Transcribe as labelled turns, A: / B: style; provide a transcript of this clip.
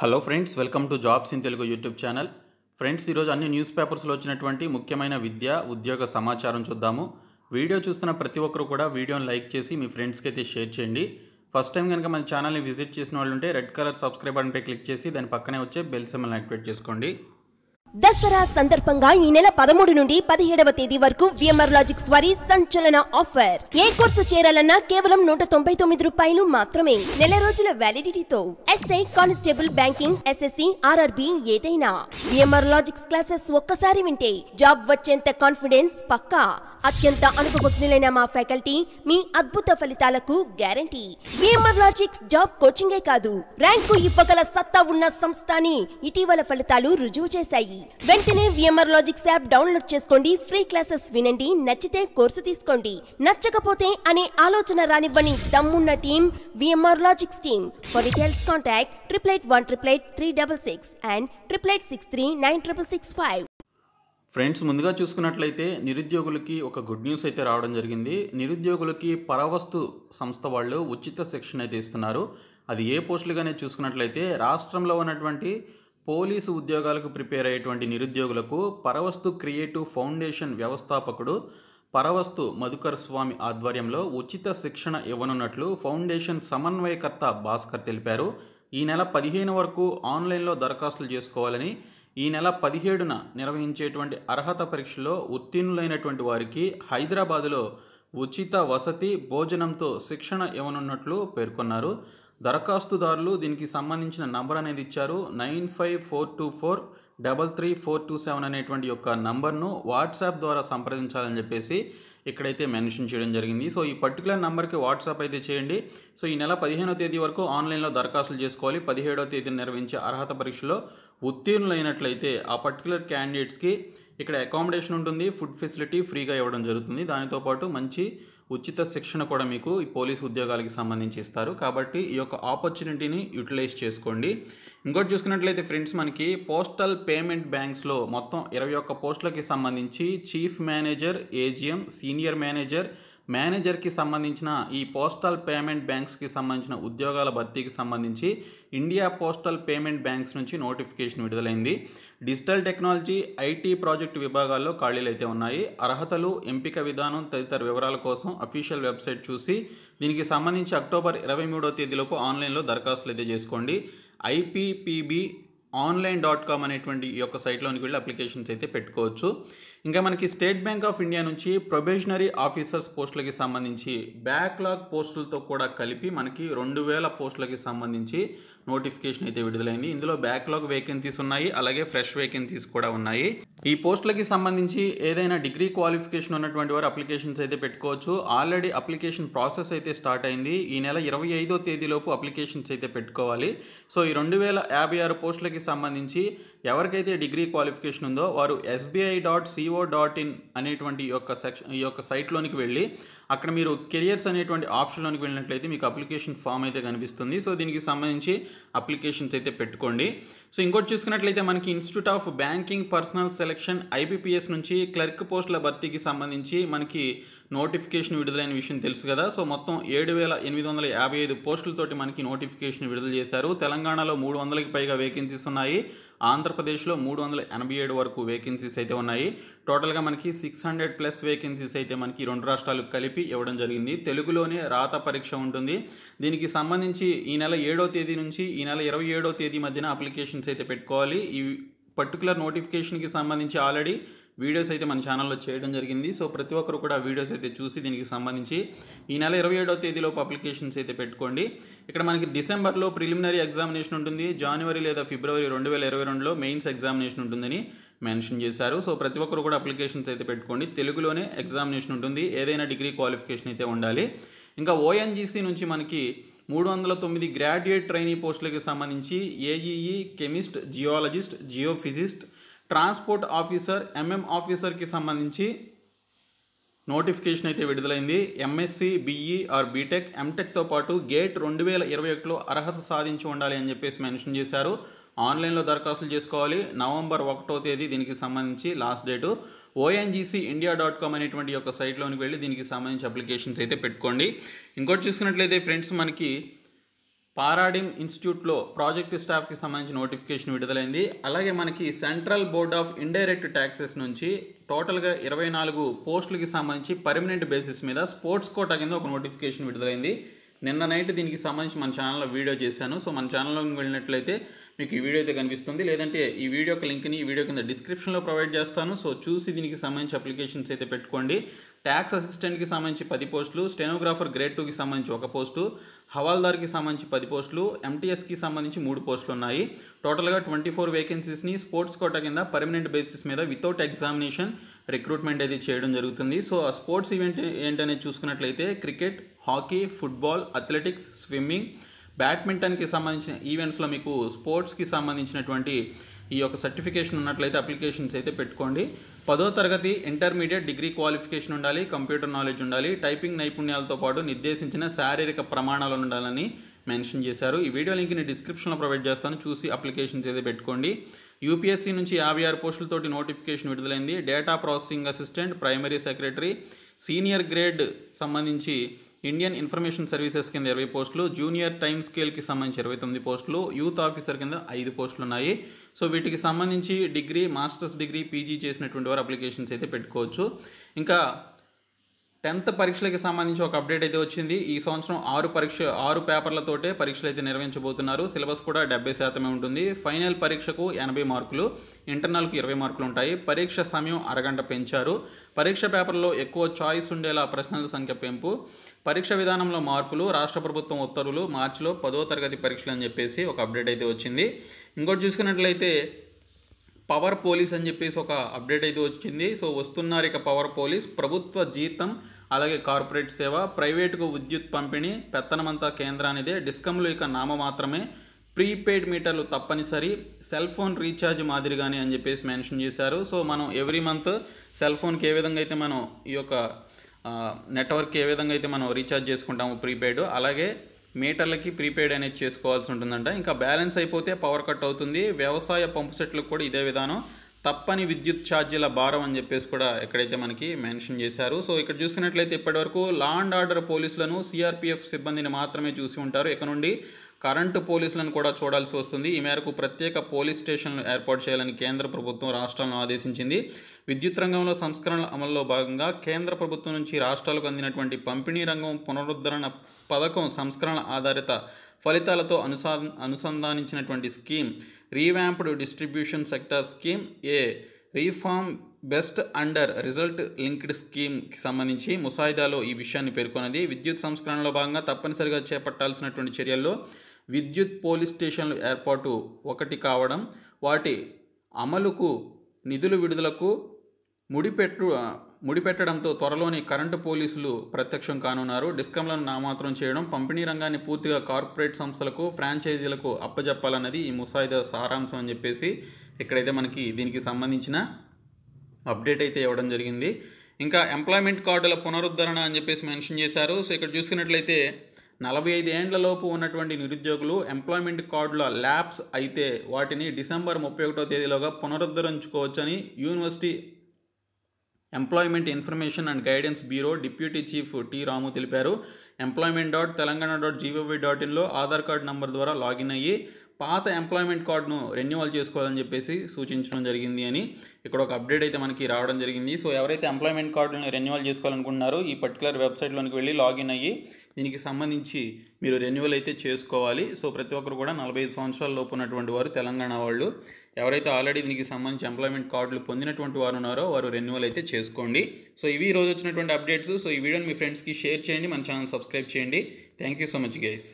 A: hello friends welcome to jobs in Telugu YouTube channel friends ఈరోజు అన్ని news పేపర్స్లో వచ్చినటువంటి ముఖ్యమైన విద్య ఉద్యోగ సమాచారం చూద్దాము వీడియో చూస్తున్న ప్రతి ఒక్కరు కూడా వీడియోని లైక్ చేసి మీ ఫ్రెండ్స్కి అయితే షేర్ చేయండి ఫస్ట్ టైం కనుక మన ఛానల్ని విజిట్ చేసిన వాళ్ళు ఉంటే రెడ్ కలర్ సబ్స్క్రైబ్ బటన్పై క్లిక్ చేసి దాని పక్కనే వచ్చే బెల్ సెమ్మల్ని యాక్టివేట్ చేసుకోండి దసరా సందర్భంగా ఈ నెల పదమూడు నుండి పదిహేడవ తేదీ వరకు విఎంఆర్ లాజిక్ వారి సంచలన ఆఫర్ ఏ కోర్సు చేరాలన్నా కేవలం నూట తొంభై తొమ్మిది రూపాయలు మాత్రమే నెల రోజుల వ్యాలిడిటీతో SI constable banking SSC RRB ఏదైనా విఎంఆర్ లాజిక్స్ క్లాసెస్ ఒక్కసారి వింటే జాబ్ వచ్చేంత కాన్ఫిడెన్స్ పక్కా అత్యంత అనుభవజ్ఞులైన మా ఫ్యాకల్టీ మీ అద్భుత ఫలితాలకు గ్యారంటీ విఎంఆర్ లాజిక్స్ జాబ్ కోచింగే కాదు ర్యాంకు ఇవ్వగల సత్తా ఉన్న సంస్థ ఇటీవల ఫలితాలు రుజువు చేశాయి వెంటనే విఎంఆర్ లాజిక్స్ యాప్ డౌన్లోడ్ చేసుకోండి ఫ్రీ క్లాసెస్ వినండి నచ్చితే కోర్సు తీసుకోండి నచ్చకపోతే అనే ఆలోచన రానివ్వని దమ్మున్న team VMR logics team for details contact triple eight one triple eight three double six and triple eight six three nine triple six five friends ముందుగా చూసుకున్నట్లయితే నిరుద్యోగులకి ఒక గుడ్ న్యూస్ అయితే రావడం జరిగింది నిరుద్యోగులకి పరవస్తు సంస్థ వాళ్ళు ఉచిత శిక్షణ అయితే ఇస్తున్నారు అది ఏ పోస్టులుగానే చూసుకున్నట్లయితే రాష్ట్రంలో ఉన్నటువంటి పోలీసు ఉద్యోగాలకు ప్రిపేర్ అయ్యేటువంటి నిరుద్యోగులకు పరవస్తు క్రియేటివ్ ఫౌండేషన్ వ్యవస్థాపకుడు పరవస్తు మధుకర్ స్వామి ఆధ్వర్యంలో ఉచిత శిక్షణ ఇవ్వనున్నట్లు ఫౌండేషన్ సమన్వయకర్త భాస్కర్ తెలిపారు ఈ నెల పదిహేను వరకు ఆన్లైన్లో దరఖాస్తులు చేసుకోవాలని ఈ నెల పదిహేడున నిర్వహించేటువంటి అర్హత పరీక్షలో ఉత్తీర్ణులైనటువంటి వారికి హైదరాబాదులో ఉచిత వసతి భోజనంతో శిక్షణ ఇవ్వనున్నట్లు పేర్కొన్నారు దరఖాస్తుదారులు దీనికి సంబంధించిన నంబర్ అనేది ఇచ్చారు nine five four two four double three four two seven అనేటువంటి యొక్క నంబర్ను వాట్సాప్ ద్వారా సంప్రదించాలని చెప్పేసి ఇక్కడైతే మెన్షన్ చేయడం జరిగింది సో ఈ పర్టికులర్ నెంబర్కి వాట్సాప్ అయితే చేయండి సో ఈ నెల పదిహేనో తేదీ వరకు ఆన్లైన్లో దరఖాస్తులు చేసుకోవాలి పదిహేడో తేదీని నిర్వహించే అర్హత పరీక్షలో ఉత్తీర్ణులైనట్లయితే ఆ పర్టికులర్ క్యాండిడేట్స్కి ఇక్కడ అకామిడేషన్ ఉంటుంది ఫుడ్ ఫెసిలిటీ ఫ్రీగా ఇవ్వడం జరుగుతుంది దానితో పాటు మంచి ఉచిత శిక్షణ కూడా మీకు ఈ పోలీస్ ఉద్యోగాలకి సంబంధించి ఇస్తారు కాబట్టి ఈ యొక్క ఆపర్చునిటీని యూటిలైజ్ చేసుకోండి ఇంకోటి చూసుకున్నట్లయితే ఫ్రెండ్స్ మనకి పోస్టల్ పేమెంట్ బ్యాంక్స్లో మొత్తం ఇరవై ఒక్క పోస్టులకి సంబంధించి chief manager AGM senior manager మేనేజర్కి సంబంధించిన ఈ పోస్టల్ పేమెంట్ బ్యాంక్స్కి సంబంధించిన ఉద్యోగాల భర్తీకి సంబంధించి ఇండియా పోస్టల్ పేమెంట్ బ్యాంక్స్ నుంచి నోటిఫికేషన్ విడుదలైంది డిజిటల్ టెక్నాలజీ ఐటీ ప్రాజెక్ట్ విభాగాల్లో ఖాళీలు అయితే ఉన్నాయి అర్హతలు ఎంపిక విధానం తదితర వివరాల కోసం అఫీషియల్ వెబ్సైట్ చూసి దీనికి సంబంధించి అక్టోబర్ ఇరవై మూడో తేదీలోపు ఆన్లైన్లో దరఖాస్తులు అయితే చేసుకోండి ఐపీపీబీ ఆన్లైన్ డాట్ కామ్ అనేటువంటి ఈ యొక్క సైట్లోనికి వెళ్ళి అప్లికేషన్స్ అయితే పెట్టుకోవచ్చు ఇంకా మనకి స్టేట్ బ్యాంక్ ఆఫ్ ఇండియా నుంచి ప్రొబేషనరీ ఆఫీసర్స్ పోస్టులకి సంబంధించి బ్యాక్లాగ్ పోస్టులతో కూడా కలిపి మనకి రెండు వేల పోస్టులకి సంబంధించి నోటిఫికేషన్ అయితే విడుదలైంది ఇందులో బ్యాక్లాగ్ వేకెన్సీస్ ఉన్నాయి అలాగే ఫ్రెష్ వేకెన్సీస్ కూడా ఉన్నాయి ఈ పోస్టులకి సంబంధించి ఏదైనా డిగ్రీ క్వాలిఫికేషన్ ఉన్నటువంటి వారు అప్లికేషన్స్ అయితే పెట్టుకోవచ్చు ఆల్రెడీ అప్లికేషన్ ప్రాసెస్ అయితే స్టార్ట్ అయింది ఈ నెల ఇరవై ఐదో తేదీలోపు అప్లికేషన్స్ అయితే పెట్టుకోవాలి సో ఈ రెండు వేల యాభై ఆరు పోస్టులకి సంబంధించి ఎవరికైతే డిగ్రీ క్వాలిఫికేషన్ ఉందో వారు SBI dot co dot in అనేటువంటి యొక్క సెక్షన్ ఈ యొక్క సైట్లోనికి వెళ్ళి అక్కడ మీరు కెరియర్స్ అనేటువంటి ఆప్షన్లోనికి వెళ్ళినట్లయితే మీకు అప్లికేషన్ ఫామ్ అయితే కనిపిస్తుంది సో దీనికి సంబంధించి అప్లికేషన్స్ అయితే పెట్టుకోండి సో ఇంకోటి చూసుకున్నట్లయితే మనకి institute of banking personnel selection IBPS నుంచి క్లర్క్ పోస్టుల భర్తీకి సంబంధించి మనకి నోటిఫికేషన్ విడుదలైన విషయం తెలుసు కదా సో మొత్తం ఏడు వేల ఎనిమిది వందల యాభై ఐదు పోస్టులతోటి మనకి నోటిఫికేషన్ విడుదల చేశారు తెలంగాణలో మూడు వందలకి పైగా వేకెన్సీస్ ఉన్నాయి ఆంధ్రప్రదేశ్లో మూడు వందల ఎనభై ఏడు వరకు వేకెన్సీస్ అయితే ఉన్నాయి టోటల్గా మనకి సిక్స్ హండ్రెడ్ ప్లస్ వేకెన్సీస్ అయితే మనకి రెండు రాష్ట్రాలు కలిపి చెప్పి ఇవ్వడం జరిగింది తెలుగులోనే రాత పరీక్ష ఉంటుంది దీనికి సంబంధించి ఈ నెల ఏడో తేదీ నుంచి ఈ నెల ఇరవై ఏడో తేదీ మధ్యన అప్లికేషన్స్ అయితే పెట్టుకోవాలి ఈ పర్టికులర్ నోటిఫికేషన్కి సంబంధించి ఆల్రెడీ వీడియోస్ అయితే మన ఛానల్లో చేయడం జరిగింది సో ప్రతి ఒక్కరు కూడా వీడియోస్ అయితే చూసి దీనికి సంబంధించి ఈ నెల ఇరవై ఏడవ తేదీలోపు అప్లికేషన్స్ అయితే పెట్టుకోండి ఇక్కడ మనకి డిసెంబర్లో ప్రిలిమినరీ ఎగ్జామినేషన్ ఉంటుంది జనవరి లేదా ఫిబ్రవరి రెండు వేల ఇరవై రెండులో మెయిన్స్ ఎగ్జామినేషన్ ఉంటుందని మెన్షన్ చేశారు సో ప్రతి ఒక్కరు కూడా అప్లికేషన్స్ అయితే పెట్టుకోండి తెలుగులోనే ఎగ్జామినేషన్ ఉంటుంది ఏదైనా డిగ్రీ క్వాలిఫికేషన్ అయితే ఉండాలి ఇంకా ఓఎన్జీసీ నుంచి మనకి మూడు వందల తొమ్మిది గ్రాడ్యుయేట్ ట్రైనీ పోస్టులకు సంబంధించి AEE chemist geologist geophysicist transport officer MM ఆఫీసర్కి సంబంధించి నోటిఫికేషన్ అయితే విడుదలైంది ఎంఎస్సి బీఈ ఆర్ బీటెక్ ఎంటెక్తో పాటు గేట్ రెండు వేల ఇరవై ఒకటిలో అర్హత సాధించి ఉండాలి అని చెప్పేసి మెన్షన్ చేశారు ఆన్లైన్లో దరఖాస్తులు చేసుకోవాలి నవంబర్ ఒకటో తేదీ దీనికి సంబంధించి last date ONGC India dot com అనేటువంటి యొక్క సైట్లోనికి వెళ్ళి దీనికి సంబంధించి అప్లికేషన్స్ అయితే పెట్టుకోండి ఇంకోటి చూసుకున్నట్లయితే ఫ్రెండ్స్ మనకి పారాడిమ్ ఇన్స్టిట్యూట్లో ప్రాజెక్టు స్టాఫ్కి సంబంధించి నోటిఫికేషన్ విడుదలైంది అలాగే మనకి central board of indirect taxes నుంచి టోటల్గా ఇరవై నాలుగు పోస్టులకి సంబంధించి పర్మనెంట్ బేసిస్ మీద స్పోర్ట్స్ కోటా కింద ఒక నోటిఫికేషన్ విడుదలైంది నిన్న నైట్ దీనికి సంబంధించి మన ఛానల్లో వీడియో చేశాను సో మన ఛానల్లో వెళ్ళినట్లయితే మీకు ఈ వీడియో అయితే కనిపిస్తుంది లేదంటే ఈ వీడియో యొక్క లింక్ని ఈ వీడియో కింద డిస్క్రిప్షన్లో ప్రొవైడ్ చేస్తాను సో చూసి దీనికి సంబంధించి అప్లికేషన్స్ అయితే పెట్టుకోండి ట్యాక్స్ అసిస్టెంట్కి సంబంధించి పది పోస్టులు స్టెనోగ్రాఫర్ గ్రేడ్ టూకి సంబంధించి ఒక పోస్టు హవాల్దార్కి సంబంధించి పది పోస్టులు ఎంటీఎస్కి సంబంధించి మూడు పోస్టులు ఉన్నాయి టోటల్గా ట్వంటీ ఫోర్ వేకెన్సీస్ని స్పోర్ట్స్ కోట కింద పర్మనెంట్ బేసిస్ మీద వితౌట్ ఎగ్జామినేషన్ రిక్రూట్మెంట్ అయితే చేయడం జరుగుతుంది సో ఆ స్పోర్ట్స్ ఈవెంట్ ఏంటనేది చూసుకున్నట్లయితే cricket hockey football athletics swimming బ్యాడ్మింటన్కి సంబంధించిన ఈవెంట్స్లో మీకు స్పోర్ట్స్కి సంబంధించినటువంటి ఈ యొక్క సర్టిఫికేషన్ ఉన్నట్లయితే అప్లికేషన్స్ అయితే పెట్టుకోండి పదో తరగతి ఇంటర్మీడియట్ డిగ్రీ క్వాలిఫికేషన్ ఉండాలి కంప్యూటర్ నాలెడ్జ్ ఉండాలి టైపింగ్ నైపుణ్యాలతో పాటు నిర్దేశించిన శారీరక ప్రమాణాలు ఉండాలని మెన్షన్ చేశారు ఈ వీడియో లింక్ని డిస్క్రిప్షన్లో ప్రొవైడ్ చేస్తాను చూసి అప్లికేషన్స్ అయితే పెట్టుకోండి యూపీఎస్సీ నుంచి యాభై ఆరు పోస్టులతోటి నోటిఫికేషన్ విడుదలైంది data processing assistant primary secretary senior grade సంబంధించి ఇండియన్ ఇన్ఫర్మేషన్ సర్వీసెస్ కింద ఇరవై పోస్టులు జూనియర్ టైమ్ స్కేల్కి సంబంధించి ఇరవై తొమ్మిది పోస్టులు యూత్ ఆఫీసర్ కింద ఐదు పోస్టులు ఉన్నాయి సో వీటికి సంబంధించి డిగ్రీ మాస్టర్స్ డిగ్రీ పీజీ చేసినటువంటి వారు అప్లికేషన్స్ అయితే పెట్టుకోవచ్చు ఇంకా టెన్త్ పరీక్షలకి సంబంధించి ఒక అప్డేట్ అయితే వచ్చింది ఈ సంవత్సరం ఆరు పరీక్ష ఆరు పేపర్లతోటే పరీక్షలు అయితే నిర్వహించబోతున్నారు సిలబస్ కూడా డెబ్బై శాతమే ఉంటుంది ఫైనల్ పరీక్షకు ఎనభై మార్కులు ఇంటర్నల్కు ఇరవై మార్కులు ఉంటాయి పరీక్ష సమయం అరగంట పెంచారు పరీక్ష పేపర్లో ఎక్కువ చాయిస్ ఉండేలా ప్రశ్నల సంఖ్య పెంపు పరీక్ష విధానంలో మార్పులు రాష్ట్ర ప్రభుత్వం ఉత్తర్వులు మార్చిలో పదో తరగతి పరీక్షలు అని చెప్పేసి ఒక అప్డేట్ అయితే వచ్చింది ఇంకోటి చూసుకున్నట్లయితే పవర్ పోలీస్ అని చెప్పేసి ఒక అప్డేట్ అయితే వచ్చింది సో వస్తున్నారు ఇక పవర్ పోలీస్ ప్రభుత్వ జీతం అలాగే కార్పొరేట్ సేవ ప్రైవేటుకు విద్యుత్ పంపిణీ పెత్తనమంతా కేంద్రానిదే డిస్కమ్లు ఇక నామ మాత్రమే ప్రీపెయిడ్ మీటర్లు తప్పనిసరి సెల్ ఫోన్ రీఛార్జ్ మాదిరిగానే అని చెప్పేసి మెన్షన్ చేశారు సో మనం ఎవ్రీ మంత్ సెల్ ఫోన్కి ఏ విధంగా అయితే మనం ఈ యొక్క నెట్వర్క్ ఏ విధంగా అయితే మనం రీఛార్జ్ చేసుకుంటాము ప్రీపెయిడ్ అలాగే మీటర్లకి ప్రీపెయిడ్ అనేది చేసుకోవాల్సి ఉంటుందంట ఇంకా బ్యాలెన్స్ అయిపోతే పవర్ కట్ అవుతుంది వ్యవసాయ పంపు సెట్లకు కూడా ఇదే విధానం తప్పని విద్యుత్ ఛార్జీల భారం అని చెప్పేసి కూడా ఎక్కడైతే మనకి మెన్షన్ చేశారు సో ఇక్కడ చూసినట్లయితే ఇప్పటివరకు లాండ్ ఆర్డర్ పోలీసులను సిఆర్పిఎఫ్ సిబ్బందిని మాత్రమే చూసి ఉంటారు ఇక నుండి కరెంటు పోలీసులను కూడా చూడాల్సి వస్తుంది ఈ మేరకు ప్రత్యేక పోలీస్ స్టేషన్లు ఏర్పాటు చేయాలని కేంద్ర ప్రభుత్వం రాష్ట్రాలను ఆదేశించింది విద్యుత్ రంగంలో సంస్కరణల అమల్లో భాగంగా కేంద్ర ప్రభుత్వం నుంచి రాష్ట్రాలకు అందినటువంటి పంపిణీ రంగం పునరుద్ధరణ పథకం సంస్కరణ ఆధారిత ఫలితాలతో అనుసా అనుసంధానించినటువంటి scheme revamped distribution sector scheme a reform based and result linked స్కీమ్కి సంబంధించి ముసాయిదాలో ఈ విషయాన్ని పేర్కొన్నది విద్యుత్ సంస్కరణలో భాగంగా తప్పనిసరిగా చేపట్టాల్సినటువంటి చర్యల్లో విద్యుత్ పోలీస్ స్టేషన్లు ఏర్పాటు ఒకటి కావడం వాటి అమలుకు నిధులు విడుదలకు ముడిపెట్టు ముడిపెట్టడంతో త్వరలోని కరెంటు పోలీసులు ప్రత్యక్షం కానున్నారు డిస్కంలను నామాత్రం చేయడం పంపిణీ రంగాన్ని పూర్తిగా కార్పొరేట్ సంస్థలకు ఫ్రాంచైజీలకు అప్పజెప్పాలన్నది ఈ ముసాయిదా సారాంశం అని చెప్పేసి ఇక్కడైతే మనకి దీనికి సంబంధించిన అప్డేట్ అయితే ఇవ్వడం జరిగింది ఇంకా ఎంప్లాయ్మెంట్ కార్డుల పునరుద్ధరణ అని చెప్పేసి మెన్షన్ చేశారు సో ఇక్కడ చూసుకున్నట్లయితే నలభై ఐదు ఏండ్లలోపు ఉన్నటువంటి నిరుద్యోగులు ఎంప్లాయ్మెంట్ కార్డుల ల్యాబ్స్ అయితే వాటిని డిసెంబర్ ముప్పై ఒకటో తేదీలోగా పునరుద్ధరించుకోవచ్చని university employment information and guidance bureau deputy chief T Ramu తెలిపారు employment dot Telangana dot gov dot ఇన్లో ఆధార్ కార్డు నంబర్ ద్వారా లాగిన్ అయ్యి పాత ఎంప్లాయ్మెంట్ కార్డును రెన్యువల్ చేసుకోవాలని చెప్పేసి సూచించడం జరిగింది అని ఇక్కడ ఒక అప్డేట్ అయితే మనకి రావడం జరిగింది సో ఎవరైతే ఎంప్లాయ్మెంట్ కార్డుని రెన్యువల్ చేసుకోవాలనుకుంటున్నారో ఈ పర్టికులర్ వెబ్సైట్లోనికి వెళ్ళి లాగిన్ అయ్యి దీనికి సంబంధించి మీరు రెన్యువల్ అయితే చేసుకోవాలి సో ప్రతి ఒక్కరు కూడా నలభై ఐదు సంవత్సరాల లోపు ఉన్నటువంటి వారు తెలంగాణ వాళ్ళు ఎవరైతే ఆల్రెడీ దీనికి సంబంధించి ఎంప్లాయ్మెంట్ కార్డులు పొందినటువంటి వారు ఉన్నారో వారు రెన్యువల్ అయితే చేసుకోండి సో ఇవి ఈరోజు వచ్చినటువంటి అప్డేట్స్ సో ఈ వీడియోని మీ ఫ్రెండ్స్కి షేర్ చేయండి మన ఛానల్ సబ్స్క్రైబ్ చేయండి thank you so much guys